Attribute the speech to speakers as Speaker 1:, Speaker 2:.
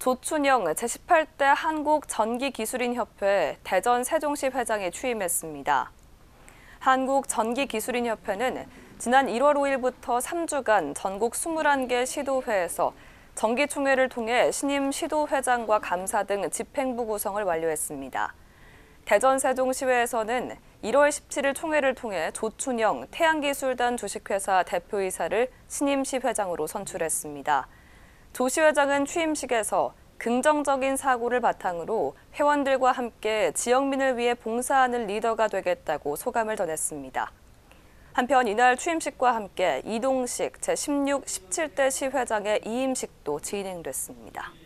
Speaker 1: 조춘영 제18대 한국전기기술인협회 대전 세종시 회장에 취임했습니다. 한국전기기술인협회는 지난 1월 5일부터 3주간 전국 21개 시도회에서 정기총회를 통해 신임 시도회장과 감사 등 집행부 구성을 완료했습니다. 대전 세종시회에서는 1월 17일 총회를 통해 조춘영 태양기술단 주식회사 대표이사를 신임 시회장으로 선출했습니다. 조시 회장은 취임식에서 긍정적인 사고를 바탕으로 회원들과 함께 지역민을 위해 봉사하는 리더가 되겠다고 소감을 전했습니다. 한편 이날 취임식과 함께 이동식 제16, 17대 시회장의 이임식도 진행됐습니다.